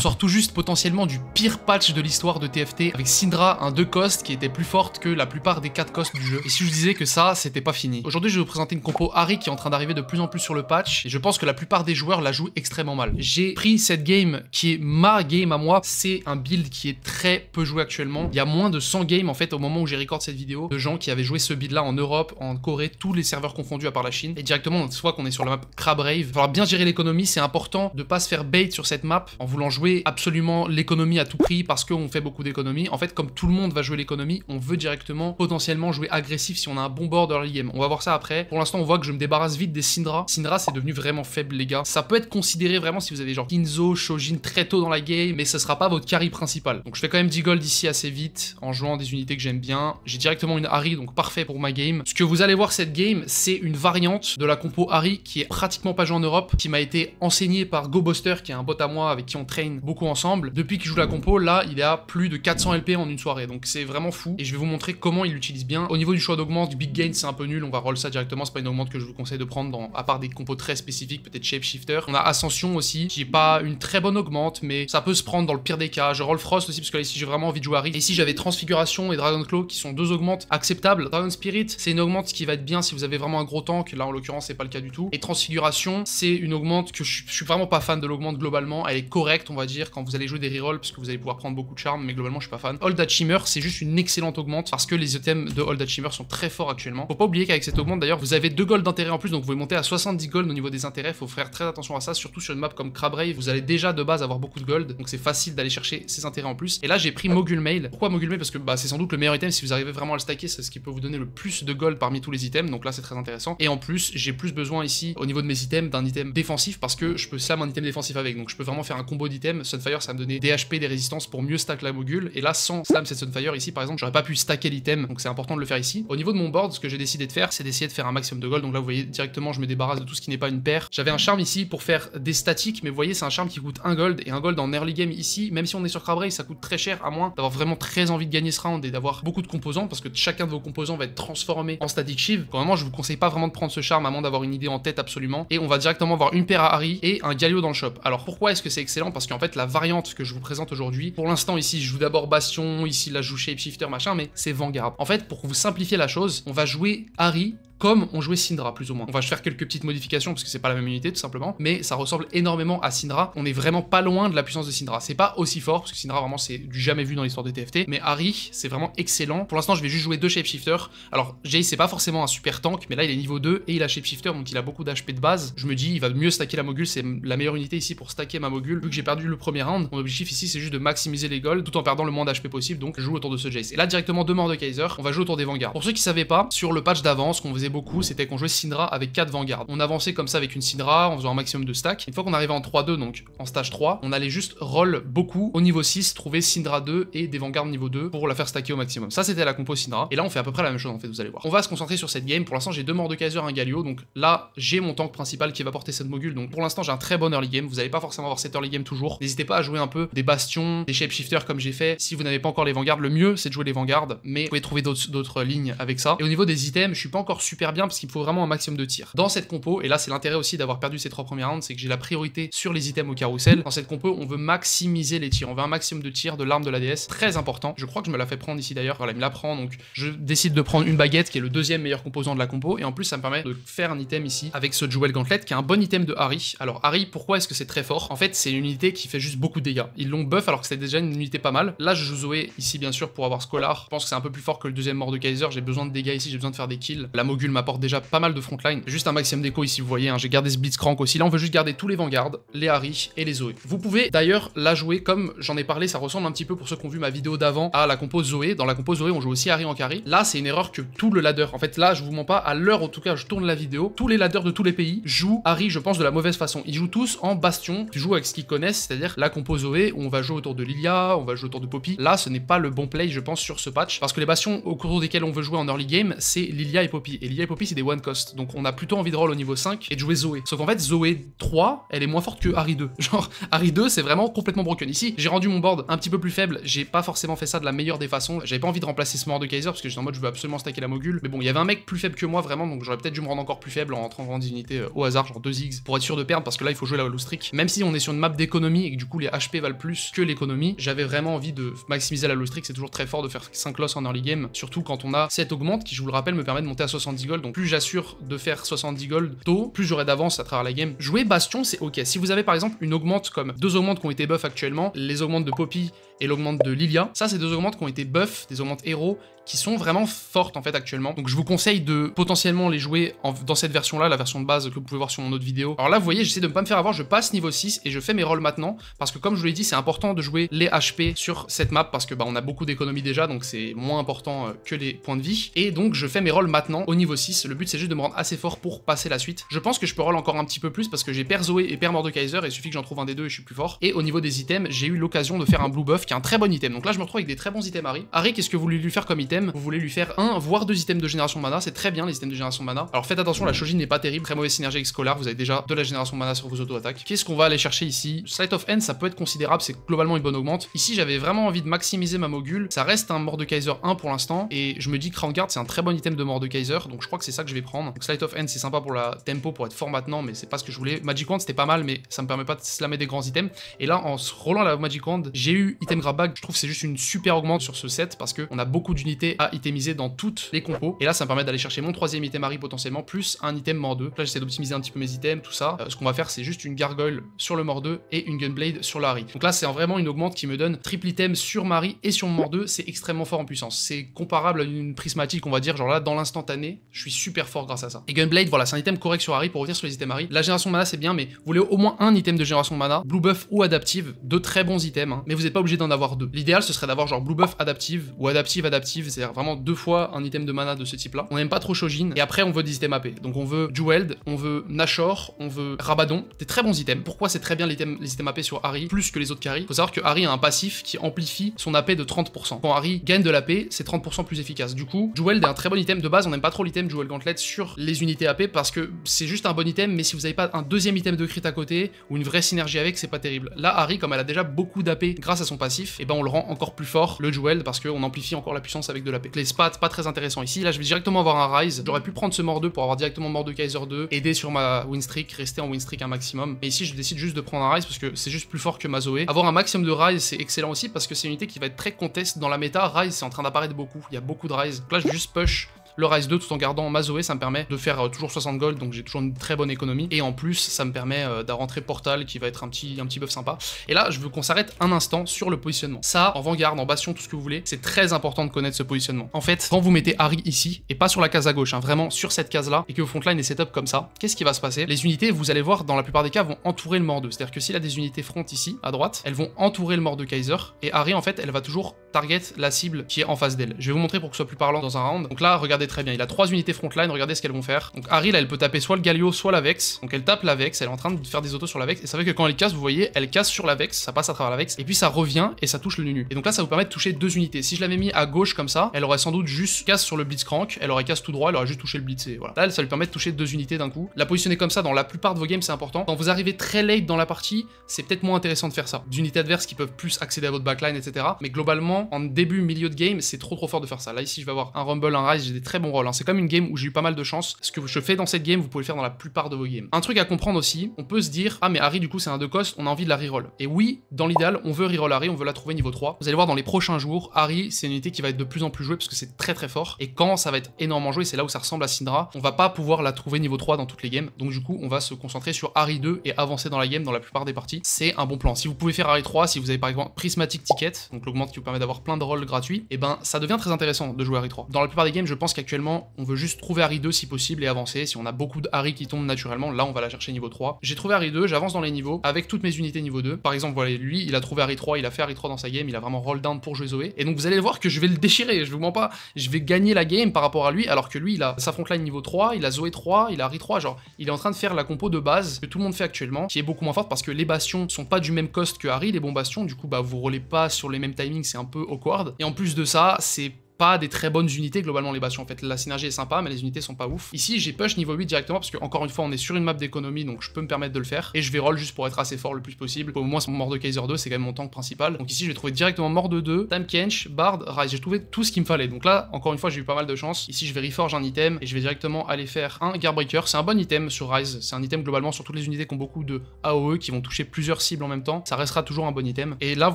On sort tout juste potentiellement du pire patch de l'histoire de TFT avec Syndra, un 2 cost qui était plus forte que la plupart des 4 cost du jeu. Et si je disais que ça, c'était pas fini. Aujourd'hui, je vais vous présenter une compo Harry qui est en train d'arriver de plus en plus sur le patch et je pense que la plupart des joueurs la jouent extrêmement mal. J'ai pris cette game qui est ma game à moi. C'est un build qui est très peu joué actuellement. Il y a moins de 100 games en fait au moment où j'ai record cette vidéo de gens qui avaient joué ce build là en Europe, en Corée, tous les serveurs confondus à part la Chine. Et directement, soit qu'on est sur la map Crab Rave. Il bien gérer l'économie. C'est important de pas se faire bait sur cette map en voulant jouer absolument l'économie à tout prix parce qu'on fait beaucoup d'économies. En fait, comme tout le monde va jouer l'économie, on veut directement potentiellement jouer agressif si on a un bon board early game. On va voir ça après. Pour l'instant, on voit que je me débarrasse vite des Syndra. Syndra, c'est devenu vraiment faible, les gars. Ça peut être considéré vraiment si vous avez genre Kinzo, Shojin très tôt dans la game, mais ce sera pas votre carry principal. Donc je fais quand même 10 gold ici assez vite en jouant des unités que j'aime bien. J'ai directement une Harry, donc parfait pour ma game. Ce que vous allez voir cette game, c'est une variante de la compo Harry qui est pratiquement pas jouée en Europe, qui m'a été enseignée par GoBuster, qui est un bot à moi avec qui on traîne beaucoup ensemble. Depuis qu'il joue la compo, là, il est à plus de 400 LP en une soirée. Donc c'est vraiment fou. Et je vais vous montrer comment il l'utilise bien. Au niveau du choix d'augmente, du big gain, c'est un peu nul. On va roll ça directement. C'est pas une augmente que je vous conseille de prendre dans, à part des compos très spécifiques, peut-être shape shifter On a ascension aussi, qui est pas une très bonne augmente, mais ça peut se prendre dans le pire des cas. Je roll frost aussi, parce que là, ici, j'ai vraiment envie de jouer Harry. Et ici, j'avais transfiguration et dragon claw, qui sont deux augmentes acceptables. Dragon spirit, c'est une augmente qui va être bien si vous avez vraiment un gros tank. Là, en l'occurrence, c'est pas le cas du tout. Et transfiguration, c'est une augmente que je, suis vraiment pas fan de l'augmente globalement. Elle est correcte, va dire, quand vous allez jouer des rerolls, parce que vous allez pouvoir prendre beaucoup de charme, mais globalement, je suis pas fan. old Shimmer, c'est juste une excellente augmente, parce que les items de Hold Shimmer sont très forts actuellement. Faut pas oublier qu'avec cette augmente, d'ailleurs, vous avez deux gold d'intérêt en plus, donc vous pouvez monter à 70 gold au niveau des intérêts. Faut faire très attention à ça, surtout sur une map comme Crab Rave vous allez déjà de base avoir beaucoup de gold, donc c'est facile d'aller chercher ces intérêts en plus. Et là, j'ai pris Mogul Mail. Pourquoi Mogul Mail Parce que bah, c'est sans doute le meilleur item si vous arrivez vraiment à le stacker, c'est ce qui peut vous donner le plus de gold parmi tous les items, donc là, c'est très intéressant. Et en plus, j'ai plus besoin ici, au niveau de mes items, d'un item défensif, parce que je peux slam un item défensif avec, donc je peux vraiment faire un combo d'items Sunfire, ça me donnait des des résistances pour mieux stack la mogule, Et là, sans Slam cette Sunfire ici, par exemple, j'aurais pas pu stacker l'item. Donc c'est important de le faire ici. Au niveau de mon board, ce que j'ai décidé de faire, c'est d'essayer de faire un maximum de gold. Donc là, vous voyez directement, je me débarrasse de tout ce qui n'est pas une paire. J'avais un charme ici pour faire des statiques, mais vous voyez, c'est un charme qui coûte un gold. Et un gold en early game ici, même si on est sur Crabray, ça coûte très cher, à moins d'avoir vraiment très envie de gagner ce round et d'avoir beaucoup de composants, parce que chacun de vos composants va être transformé en static shiv. normalement moment je vous conseille pas vraiment de prendre ce charme, à moins d'avoir une idée en tête absolument. Et on va directement avoir une paire à Harry et un Galio dans le shop. Alors pourquoi est-ce que c'est excellent Parce qu'en en fait, la variante que je vous présente aujourd'hui, pour l'instant, ici, je joue d'abord Bastion, ici, là, je joue Shapeshifter, machin, mais c'est Vanguard. En fait, pour vous simplifier la chose, on va jouer Harry comme on jouait Syndra plus ou moins. On va faire quelques petites modifications parce que c'est pas la même unité tout simplement, mais ça ressemble énormément à Syndra. On est vraiment pas loin de la puissance de Syndra. C'est pas aussi fort parce que Syndra vraiment c'est du jamais vu dans l'histoire des TFT, mais Harry c'est vraiment excellent. Pour l'instant je vais juste jouer deux shapeshifters. Alors Jace c'est pas forcément un super tank, mais là il est niveau 2 et il a shapeshifter donc il a beaucoup d'HP de base. Je me dis il va mieux stacker la mogul, c'est la meilleure unité ici pour stacker ma mogule. Vu que j'ai perdu le premier round, mon objectif ici c'est juste de maximiser les goals tout en perdant le moins d'HP possible, donc je joue autour de ce Jace. Et là directement deux morts de Kaiser, on va jouer autour des vanguards. Pour ceux qui savaient pas, sur le patch d'avance qu'on faisait beaucoup, c'était qu'on jouait Syndra avec 4 vanguards. On avançait comme ça avec une Syndra en faisant un maximum de stacks. Une fois qu'on arrivait en 3-2, donc en stage 3, on allait juste roll beaucoup au niveau 6, trouver Syndra 2 et des vanguards niveau 2 pour la faire stacker au maximum. Ça, c'était la compo Syndra. Et là, on fait à peu près la même chose en fait, vous allez voir. On va se concentrer sur cette game. Pour l'instant, j'ai deux morts de Kaiser, un Galio. Donc là, j'ai mon tank principal qui va porter cette mogule. Donc pour l'instant, j'ai un très bon early game. Vous n'allez pas forcément avoir cette early game toujours. N'hésitez pas à jouer un peu des bastions, des shapeshifters comme j'ai fait. Si vous n'avez pas encore les Vanguardes, le mieux c'est de jouer les vanguards, mais vous pouvez trouver d'autres lignes avec ça. Et au niveau des items, je suis pas encore super bien parce qu'il faut vraiment un maximum de tirs. Dans cette compo, et là c'est l'intérêt aussi d'avoir perdu ces trois premières rounds, c'est que j'ai la priorité sur les items au carrousel. Dans cette compo, on veut maximiser les tirs, on veut un maximum de tirs de l'arme de la DS, très important. Je crois que je me la fais prendre ici d'ailleurs, voilà, il me la prend, donc je décide de prendre une baguette qui est le deuxième meilleur composant de la compo, et en plus ça me permet de faire un item ici avec ce Jewel Gauntlet qui est un bon item de Harry. Alors Harry, pourquoi est-ce que c'est très fort En fait, c'est une unité qui fait juste beaucoup de dégâts. Ils l'ont buff alors que c'est déjà une unité pas mal. Là, je joue Zoé ici bien sûr pour avoir Scholar. Je pense que c'est un peu plus fort que le deuxième mort de Kaiser, j'ai besoin de dégâts ici, j'ai besoin de faire des kills. La Mogul m'apporte déjà pas mal de frontline. Juste un maximum déco ici, vous voyez, hein. j'ai gardé ce Blitzcrank aussi. Là, on veut juste garder tous les vanguards, les Harry et les Zoé. Vous pouvez d'ailleurs la jouer comme j'en ai parlé, ça ressemble un petit peu pour ceux qui ont vu ma vidéo d'avant à la compo Zoé. Dans la compose Zoé, on joue aussi Harry en carry. Là, c'est une erreur que tout le ladder. En fait, là, je vous mens pas, à l'heure en tout cas, je tourne la vidéo. Tous les ladders de tous les pays jouent Harry, je pense, de la mauvaise façon. Ils jouent tous en bastion. Tu joues avec ce qu'ils connaissent, c'est-à-dire la compo Zoé, où on va jouer autour de Lilia, on va jouer autour de Poppy. Là, ce n'est pas le bon play, je pense, sur ce patch. Parce que les bastions au cours desquels on veut jouer en early game, c'est Lilia et Poppy. Et les Poppy, c'est des one cost. Donc on a plutôt envie de roll au niveau 5 et de jouer Zoé. Sauf qu'en fait, Zoé 3, elle est moins forte que Harry 2. Genre, Harry 2, c'est vraiment complètement broken. Ici, j'ai rendu mon board un petit peu plus faible. J'ai pas forcément fait ça de la meilleure des façons. J'avais pas envie de remplacer ce mort de Kaiser parce que j'étais en mode je veux absolument stacker la mogule Mais bon, il y avait un mec plus faible que moi vraiment, donc j'aurais peut-être dû me rendre encore plus faible en rentrant en dignité euh, au hasard, genre 2 X pour être sûr de perdre parce que là, il faut jouer la low Même si on est sur une map d'économie et du coup, les HP valent plus que l'économie, j'avais vraiment envie de maximiser la low C'est toujours très fort de faire 5 loss en early game, surtout quand on a cette augmente qui, je vous le rappelle, me permet de monter à 70 gold, donc plus j'assure de faire 70 gold tôt, plus j'aurai d'avance à travers la game. Jouer Bastion, c'est ok. Si vous avez par exemple une augmente comme deux augmentes qui ont été buff actuellement, les augmentes de Poppy et l'augmente de Lilia. Ça, c'est deux augmentes qui ont été buff, des augmentes héros qui sont vraiment fortes en fait actuellement. Donc je vous conseille de potentiellement les jouer dans cette version là, la version de base que vous pouvez voir sur mon autre vidéo. Alors là vous voyez j'essaie de ne pas me faire avoir, je passe niveau 6 et je fais mes rolls maintenant parce que comme je vous l'ai dit c'est important de jouer les HP sur cette map parce que bah on a beaucoup d'économies déjà donc c'est moins important euh, que les points de vie et donc je fais mes rolls maintenant au niveau 6. Le but c'est juste de me rendre assez fort pour passer la suite. Je pense que je peux roll encore un petit peu plus parce que j'ai Père Zoé et Père Mordekaiser et il suffit que j'en trouve un des deux et je suis plus fort. Et au niveau des items j'ai eu l'occasion de faire un blue buff un très bon item. Donc là, je me retrouve avec des très bons items Harry. Harry, qu'est-ce que vous voulez lui faire comme item Vous voulez lui faire un, voire deux items de génération mana. C'est très bien les items de génération mana. Alors faites attention, la Shoji n'est pas terrible. Très mauvaise synergie avec Scholar. Vous avez déjà de la génération mana sur vos auto-attaques. Qu'est-ce qu'on va aller chercher ici Slight of End, ça peut être considérable. C'est globalement une bonne augmente. Ici, j'avais vraiment envie de maximiser ma mogule Ça reste un Mordekaiser de Kaiser 1 pour l'instant. Et je me dis Crown Guard, c'est un très bon item de Mordekaiser. de Kaiser. Donc je crois que c'est ça que je vais prendre. Donc of End, c'est sympa pour la tempo, pour être fort maintenant. Mais c'est pas ce que je voulais. Magic Wand, c'était pas mal. Mais ça me permet pas de slammer des grands items. Et là, en se la Magic Wand, j'ai eu item grab je trouve c'est juste une super augmente sur ce set parce qu'on a beaucoup d'unités à itemiser dans toutes les compos. Et là, ça me permet d'aller chercher mon troisième item Harry potentiellement, plus un item mort 2. Là, j'essaie d'optimiser un petit peu mes items, tout ça. Euh, ce qu'on va faire, c'est juste une gargoyle sur le mort 2 et une gunblade sur l'Harry. Donc là, c'est vraiment une augmente qui me donne triple item sur Marie et sur mort 2. C'est extrêmement fort en puissance. C'est comparable à une prismatique, on va dire, genre là, dans l'instantané, je suis super fort grâce à ça. Et gunblade, voilà, c'est un item correct sur Harry pour revenir sur les items Harry. La génération mana, c'est bien, mais vous voulez au moins un item de génération mana, blue buff ou adaptive, de très bons items, hein. mais vous n'êtes pas obligé d'en avoir deux. L'idéal, ce serait d'avoir genre blue buff adaptive ou adaptive adaptive, c'est-à-dire vraiment deux fois un item de mana de ce type-là. On n'aime pas trop Shojin, et après on veut des items AP. Donc on veut Jeweled, on veut Nashor, on veut Rabadon, des très bons items. Pourquoi c'est très bien les items AP sur Harry, plus que les autres carry Faut savoir que Harry a un passif qui amplifie son AP de 30%. Quand Harry gagne de l'AP, c'est 30% plus efficace. Du coup, Jeweled est un très bon item de base, on n'aime pas trop l'item Jewel Gauntlet sur les unités AP parce que c'est juste un bon item, mais si vous n'avez pas un deuxième item de crit à côté ou une vraie synergie avec, c'est pas terrible. Là, Harry, comme elle a déjà beaucoup d'AP grâce à son passif, et eh ben on le rend encore plus fort, le duel, parce qu'on amplifie encore la puissance avec de la paix Les spats, pas très intéressant ici. Là, je vais directement avoir un rise. J'aurais pu prendre ce mord 2 pour avoir directement mort Kaiser 2, aider sur ma win streak, rester en win streak un maximum. Mais ici, je décide juste de prendre un rise parce que c'est juste plus fort que ma Zoé. Avoir un maximum de rise, c'est excellent aussi parce que c'est une unité qui va être très conteste dans la méta. Rise, c'est en train d'apparaître beaucoup. Il y a beaucoup de rise. Donc là, je juste push le Rise 2 tout en gardant mazoé, ça me permet de faire euh, toujours 60 gold, donc j'ai toujours une très bonne économie. Et en plus, ça me permet euh, d'avoir Portal qui va être un petit, un petit buff sympa. Et là, je veux qu'on s'arrête un instant sur le positionnement. Ça, en vanguard, en bastion, tout ce que vous voulez, c'est très important de connaître ce positionnement. En fait, quand vous mettez Harry ici, et pas sur la case à gauche, hein, vraiment sur cette case-là, et que vos frontline est setup comme ça, qu'est-ce qui va se passer Les unités, vous allez voir, dans la plupart des cas, vont entourer le mort 2. C'est-à-dire que s'il a des unités front ici, à droite, elles vont entourer le mort de Kaiser, et Harry, en fait, elle va toujours target la cible qui est en face d'elle. Je vais vous montrer pour que ce soit plus parlant dans un round. Donc là, très bien. Il a trois unités frontline, regardez ce qu'elles vont faire. Donc Harry, là, elle peut taper soit le Galio, soit la Vex. Donc elle tape la Vex, elle est en train de faire des autos sur la Vex. Et ça fait que quand elle casse, vous voyez, elle casse sur la Vex, ça passe à travers la Vex, et puis ça revient et ça touche le Nunu. Et donc là, ça vous permet de toucher deux unités. Si je l'avais mis à gauche comme ça, elle aurait sans doute juste casse sur le Blitzcrank, elle aurait casse tout droit, elle aurait juste touché le Blitz. Et voilà. Là, ça lui permet de toucher deux unités d'un coup. La positionner comme ça dans la plupart de vos games, c'est important. Quand vous arrivez très late dans la partie, c'est peut-être moins intéressant de faire ça. unités adverses qui peuvent plus accéder à votre backline, etc. Mais globalement, en début, milieu de game, c'est trop trop fort de faire ça. Là, ici, je vais avoir un Rumble, un Rise, j'ai bon rôle. Hein. C'est comme une game où j'ai eu pas mal de chance. Ce que je fais dans cette game, vous pouvez le faire dans la plupart de vos games. Un truc à comprendre aussi, on peut se dire Ah, mais Harry, du coup, c'est un de cost, on a envie de la reroll. Et oui, dans l'idéal, on veut reroll Harry, on veut la trouver niveau 3. Vous allez voir dans les prochains jours, Harry, c'est une unité qui va être de plus en plus jouée parce que c'est très très fort. Et quand ça va être énormément joué, c'est là où ça ressemble à Syndra, on va pas pouvoir la trouver niveau 3 dans toutes les games. Donc, du coup, on va se concentrer sur Harry 2 et avancer dans la game dans la plupart des parties. C'est un bon plan. Si vous pouvez faire Harry 3, si vous avez par exemple Prismatic Ticket, donc l'augmente qui vous permet d'avoir plein de rôles gratuits, et eh ben ça devient très intéressant de jouer Harry 3. Dans la plupart des games, je pense actuellement, on veut juste trouver Harry 2 si possible et avancer. Si on a beaucoup de Harry qui tombent naturellement, là on va la chercher niveau 3. J'ai trouvé Harry 2, j'avance dans les niveaux avec toutes mes unités niveau 2. Par exemple, voilà, lui, il a trouvé Harry 3, il a fait Harry 3 dans sa game, il a vraiment roll down pour jouer Zoé. Et donc vous allez voir que je vais le déchirer, je vous mens pas. Je vais gagner la game par rapport à lui, alors que lui, il a sa frontline niveau 3, il a Zoé 3, il a Harry 3. Genre, il est en train de faire la compo de base que tout le monde fait actuellement, qui est beaucoup moins forte parce que les bastions sont pas du même cost que Harry, les bons bastions. Du coup, bah vous roulez pas sur les mêmes timings, c'est un peu awkward. Et en plus de ça, c'est pas des très bonnes unités globalement les bastions en fait. La synergie est sympa mais les unités sont pas ouf. Ici j'ai push niveau 8 directement parce que encore une fois on est sur une map d'économie donc je peux me permettre de le faire et je vais roll juste pour être assez fort le plus possible. Au moins mon mort de Kaiser 2 c'est quand même mon tank principal. Donc ici je vais trouver directement mort de 2, Time Kench, Bard, Rise. J'ai trouvé tout ce qu'il me fallait. Donc là encore une fois j'ai eu pas mal de chance. Ici je vais reforge un item et je vais directement aller faire un Gearbreaker. C'est un bon item sur Rise. C'est un item globalement sur toutes les unités qui ont beaucoup de AOE qui vont toucher plusieurs cibles en même temps. Ça restera toujours un bon item. Et là vous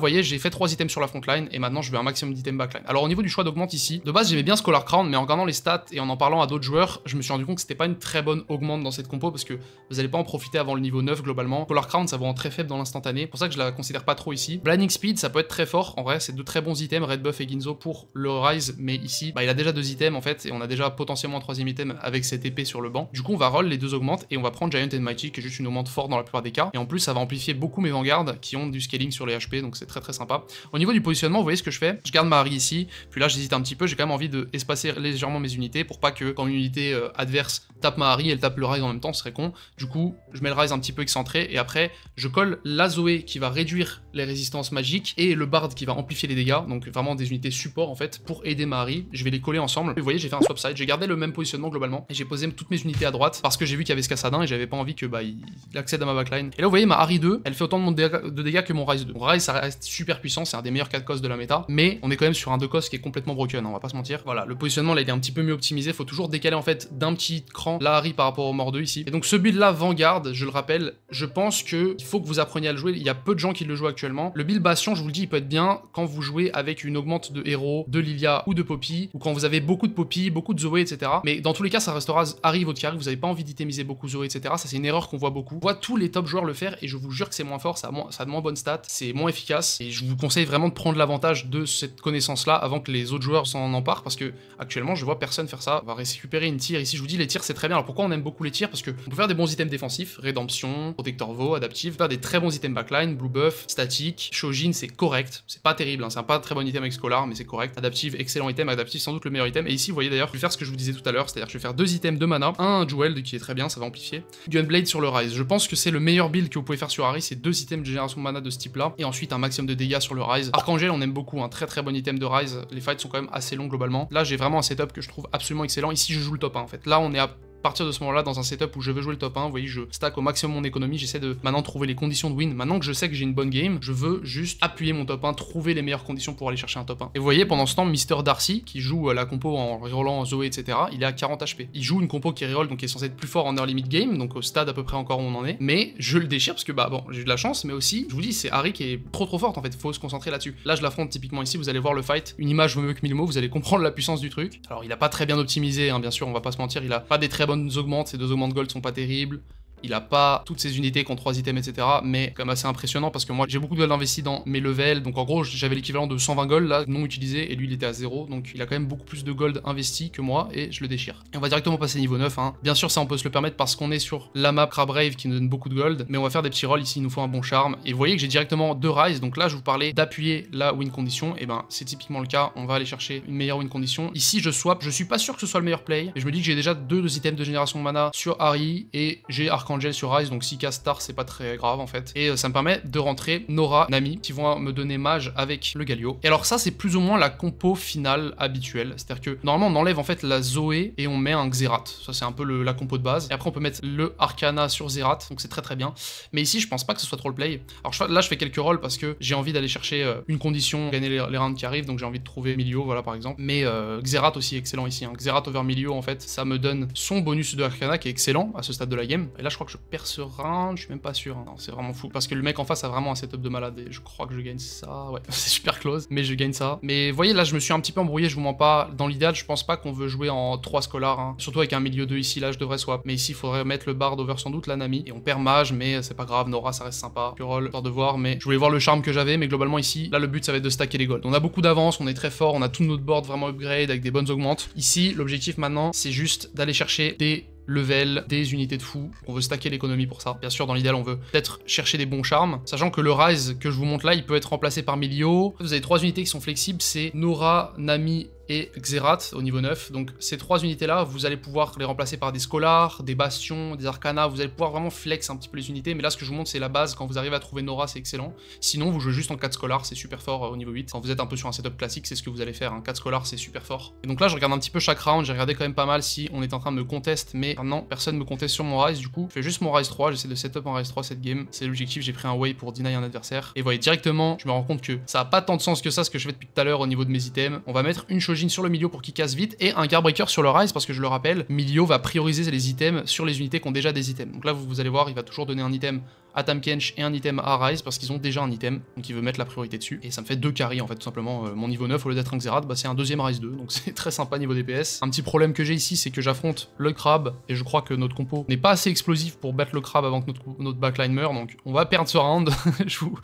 voyez j'ai fait trois items sur la frontline et maintenant je vais un maximum d'items backline. Alors au niveau du choix d'augment de base, j'aimais bien Scholar Crown, mais en regardant les stats et en en parlant à d'autres joueurs, je me suis rendu compte que c'était pas une très bonne augmente dans cette compo parce que vous n'allez pas en profiter avant le niveau 9 globalement. color Crown, ça vaut en très faible dans l'instantané, pour ça que je la considère pas trop ici. Blinding Speed, ça peut être très fort. En vrai, c'est deux très bons items, Red Buff et Ginzo pour le Rise, mais ici, bah, il a déjà deux items en fait, et on a déjà potentiellement un troisième item avec cette épée sur le banc. Du coup, on va roll les deux augmentes et on va prendre Giant and Mighty qui est juste une augmente forte dans la plupart des cas. Et en plus, ça va amplifier beaucoup mes vanguards qui ont du scaling sur les HP, donc c'est très très sympa. Au niveau du positionnement, vous voyez ce que je fais Je garde Marie ici, puis là j'hésite un peu, j'ai quand même envie de espacer légèrement mes unités pour pas que quand une unité euh, adverse tape ma Harry, elle tape le Rise en même temps, ce serait con. Du coup, je mets le Rise un petit peu excentré et après, je colle la Zoé qui va réduire les résistances magiques et le Bard qui va amplifier les dégâts, donc vraiment des unités support en fait, pour aider ma Harry. Je vais les coller ensemble. Et vous voyez, j'ai fait un swap side, j'ai gardé le même positionnement globalement et j'ai posé toutes mes unités à droite parce que j'ai vu qu'il y avait ce cassadin et j'avais pas envie que bah, il accède à ma backline. Et là, vous voyez, ma Harry 2, elle fait autant de, de dégâts que mon Rise 2. Rise, ça reste super puissant, c'est un des meilleurs 4 cos de la méta, mais on est quand même sur un 2 cos qui est complètement broken on va pas se mentir. Voilà, le positionnement là il est un petit peu mieux optimisé, faut toujours décaler en fait d'un petit cran la Harry par rapport au mort 2 ici. Et donc ce build là, Vanguard, je le rappelle, je pense que il faut que vous appreniez à le jouer, il y a peu de gens qui le jouent actuellement. Le build Bastion, je vous le dis, il peut être bien quand vous jouez avec une augmente de héros, de Livia ou de Poppy, ou quand vous avez beaucoup de Poppy, beaucoup de Zoé, etc. Mais dans tous les cas, ça restera Harry votre carré, vous avez pas envie d'itemiser beaucoup Zoé, etc. Ça c'est une erreur qu'on voit beaucoup. On voit tous les top joueurs le faire et je vous jure que c'est moins fort, ça a moins, ça de moins bonnes stats, c'est moins efficace et je vous conseille vraiment de prendre l'avantage de cette connaissance là avant que les autres joueurs s'en empare parce que actuellement je vois personne faire ça. On va récupérer une tire ici. Je vous dis les tirs c'est très bien. Alors pourquoi on aime beaucoup les tirs Parce que on peut faire des bons items défensifs, rédemption, protecteur vaut adaptif, faire des très bons items backline, blue buff, statique, shojin c'est correct. C'est pas terrible, hein. c'est un pas très bon item avec Scolar, mais c'est correct. Adaptive, excellent item, adaptif sans doute le meilleur item. Et ici vous voyez d'ailleurs je vais faire ce que je vous disais tout à l'heure, c'est-à-dire je vais faire deux items de mana, un jewel qui est très bien, ça va amplifier. Gunblade sur le rise. Je pense que c'est le meilleur build que vous pouvez faire sur Harry, c'est deux items de génération de mana de ce type là et ensuite un maximum de dégâts sur le rise. Archangel on aime beaucoup, un hein. très très bon item de rise. Les fights sont quand même assez long globalement. Là, j'ai vraiment un setup que je trouve absolument excellent. Ici, je joue le top 1 en fait. Là, on est à partir de ce moment-là, dans un setup où je veux jouer le top 1, vous voyez, je stack au maximum mon économie, j'essaie de maintenant trouver les conditions de win. Maintenant que je sais que j'ai une bonne game, je veux juste appuyer mon top 1, trouver les meilleures conditions pour aller chercher un top 1. Et vous voyez, pendant ce temps, Mister Darcy, qui joue la compo en rerollant Zoé, etc., il est à 40 HP. Il joue une compo qui reroll, donc qui est censée être plus fort en early mid game, donc au stade à peu près encore où on en est. Mais je le déchire parce que, bah bon, j'ai eu de la chance, mais aussi, je vous dis, c'est Harry qui est trop trop forte en fait, faut se concentrer là-dessus. Là, je l'affronte typiquement ici, vous allez voir le fight, une image vaut mieux que mille mots, vous allez comprendre la puissance du truc. Alors, il a pas très bien optimisé, hein, bien sûr, on va pas se mentir, il a pas des très bonnes ces deux de gold sont pas terribles. Il a pas toutes ses unités qui ont 3 items, etc. Mais quand même assez impressionnant parce que moi j'ai beaucoup de gold investi dans mes levels. Donc en gros j'avais l'équivalent de 120 gold là, non utilisé, et lui il était à 0. Donc il a quand même beaucoup plus de gold investi que moi et je le déchire. Et on va directement passer niveau 9. Hein. Bien sûr ça on peut se le permettre parce qu'on est sur la map rave qui nous donne beaucoup de gold. Mais on va faire des petits rolls ici, il nous faut un bon charme. Et vous voyez que j'ai directement 2 rise. Donc là je vous parlais d'appuyer la win condition. Et eh ben c'est typiquement le cas. On va aller chercher une meilleure win condition. Ici je swap, je suis pas sûr que ce soit le meilleur play. Mais je me dis que j'ai déjà deux, deux items de génération de mana sur Harry et j'ai Arc Angel sur Rise, donc 6k star, c'est pas très grave en fait. Et euh, ça me permet de rentrer Nora, Nami, qui vont me donner mage avec le Galio. Et alors ça, c'est plus ou moins la compo finale habituelle. C'est-à-dire que normalement, on enlève en fait la Zoé et on met un Xerath. Ça, c'est un peu la compo de base. Et après, on peut mettre le Arcana sur Xerath, donc c'est très très bien. Mais ici, je pense pas que ce soit trop le play. Alors là, je fais quelques rolls parce que j'ai envie d'aller chercher euh, une condition, gagner les, rounds qui arrivent, donc j'ai envie de trouver Milio, voilà par exemple. Mais euh, Xerath aussi excellent ici. Hein. Xerath over Milio, en fait, ça me donne son bonus de Arcana qui est excellent à ce stade de la game. Et là, je crois que je perds ce round, je suis même pas sûr. Hein. C'est vraiment fou parce que le mec en face a vraiment un setup de malade et je crois que je gagne ça. Ouais, c'est super close, mais je gagne ça. Mais voyez, là, je me suis un petit peu embrouillé, je vous mens pas. Dans l'idéal, je pense pas qu'on veut jouer en 3 scolars. Hein. surtout avec un milieu 2 ici. Là, je devrais swap, mais ici, il faudrait mettre le bard over sans doute, l'anami. Et on perd mage, mais c'est pas grave, Nora, ça reste sympa. Curol, histoire de voir, mais je voulais voir le charme que j'avais, mais globalement ici, là, le but, ça va être de stacker les golds. On a beaucoup d'avance, on est très fort, on a tout notre board vraiment upgrade avec des bonnes augmentes. Ici, l'objectif maintenant, c'est juste d'aller chercher des level, des unités de fou. On veut stacker l'économie pour ça. Bien sûr, dans l'idéal, on veut peut-être chercher des bons charmes. Sachant que le Rise que je vous montre là, il peut être remplacé par Milio. Vous avez trois unités qui sont flexibles, c'est Nora, Nami et Xerath au niveau 9. Donc ces trois unités-là, vous allez pouvoir les remplacer par des scolars, des Bastions, des Arcanas, vous allez pouvoir vraiment flex un petit peu les unités, mais là ce que je vous montre c'est la base, quand vous arrivez à trouver Nora c'est excellent, sinon vous jouez juste en 4 Scholars, c'est super fort euh, au niveau 8. Quand vous êtes un peu sur un setup classique, c'est ce que vous allez faire, un hein. 4 Scholars c'est super fort. Et donc là je regarde un petit peu chaque round, j'ai regardé quand même pas mal si on est en train de me contester, mais maintenant personne ne me conteste sur mon Rise, du coup je fais juste mon Rise 3, j'essaie de setup en Rise 3 cette game, c'est l'objectif, j'ai pris un Way pour deny un adversaire, et voyez directement, je me rends compte que ça a pas tant de sens que ça ce que je fais depuis tout à l'heure au niveau de mes items, on va mettre une chose sur le milieu pour qu'il casse vite, et un Garbreaker sur le Rise, parce que je le rappelle, milieu va prioriser les items sur les unités qui ont déjà des items. Donc là, vous, allez voir, il va toujours donner un item à Tamkench et un item à Rise, parce qu'ils ont déjà un item, donc il veut mettre la priorité dessus. Et ça me fait deux carry en fait, tout simplement. Euh, mon niveau 9, au lieu d'être un Xerath, bah, c'est un deuxième Rise 2, donc c'est très sympa niveau DPS. Un petit problème que j'ai ici, c'est que j'affronte le crab et je crois que notre compo n'est pas assez explosif pour battre le crab avant que notre, backline meure, donc on va perdre ce round. je, vous,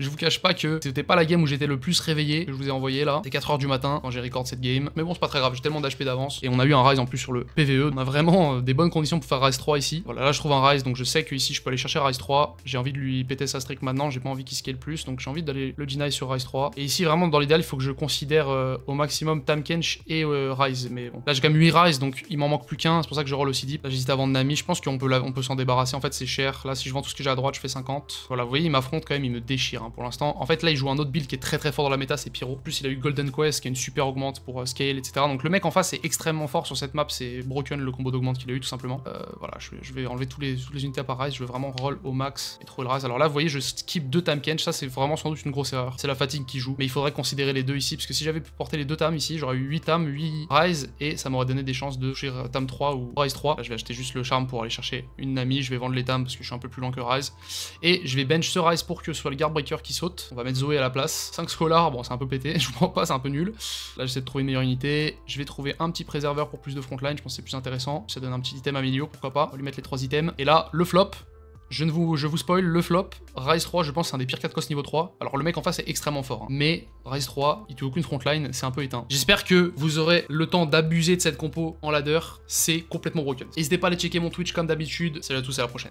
je vous cache pas que c'était pas la game où j'étais le plus réveillé, je vous ai envoyé là. c'est 4h du matin, quand j'ai record game. Mais bon, c'est pas très grave, j'ai tellement d'HP d'avance. Et on a eu un rise en plus sur le PVE. On a vraiment euh, des bonnes conditions pour faire rise 3 ici. Voilà, là je trouve un rise, donc je sais que ici je peux aller chercher rise 3. J'ai envie de lui péter sa streak maintenant, j'ai pas envie qu'il scale plus, donc j'ai envie d'aller le deny sur rise 3. Et ici, vraiment, dans l'idéal, il faut que je considère euh, au maximum Tamkench et euh, rise. Mais bon, là j'ai quand même 8 rise, donc il m'en manque plus qu'un. C'est pour ça que je roll aussi deep. Là j'hésite à vendre Nami. Je pense qu'on peut, on peut s'en débarrasser. En fait, c'est cher. Là, si je vends tout ce que j'ai à droite, je fais 50. Voilà, vous voyez, il m'affronte quand même, il me déchire hein, pour l'instant. En fait, là, il joue un autre build qui est très très fort dans la méta, c'est Pyro. plus, il a eu Golden Quest qui est une super augmente euh, scale, etc. Donc le mec en face est extrêmement fort sur cette map, c'est broken le combo d'augmente qu'il a eu tout simplement. Euh, voilà, je, vais enlever tous les, toutes les unités à rise, je vais vraiment roll au max et trop le rise. Alors là, vous voyez, je skip deux time kench, ça c'est vraiment sans doute une grosse erreur. C'est la fatigue qui joue, mais il faudrait considérer les deux ici, parce que si j'avais pu porter les deux tam ici, j'aurais eu 8 tam, 8 rise, et ça m'aurait donné des chances de toucher tam 3 ou rise 3. je vais acheter juste le charme pour aller chercher une amie, je vais vendre les tam parce que je suis un peu plus lent que rise, et je vais bench ce rise pour que ce soit le guard breaker qui saute. On va mettre Zoé à la place. 5 scolars, bon c'est un peu pété, je vous pas, c'est un peu nul. Là j'essaie de une meilleure unité. Je vais trouver un petit préserveur pour plus de frontline, je pense que c'est plus intéressant. Ça donne un petit item à milieu, pourquoi pas. On va lui mettre les trois items. Et là, le flop, je ne vous, je vous spoil, le flop, Rise 3, je pense, c'est un des pires 4 cost niveau 3. Alors, le mec en face est extrêmement fort, hein. mais Rise 3, il tue aucune frontline, c'est un peu éteint. J'espère que vous aurez le temps d'abuser de cette compo en ladder, c'est complètement broken. N'hésitez pas à aller checker mon Twitch comme d'habitude. Salut à tous, et à la prochaine.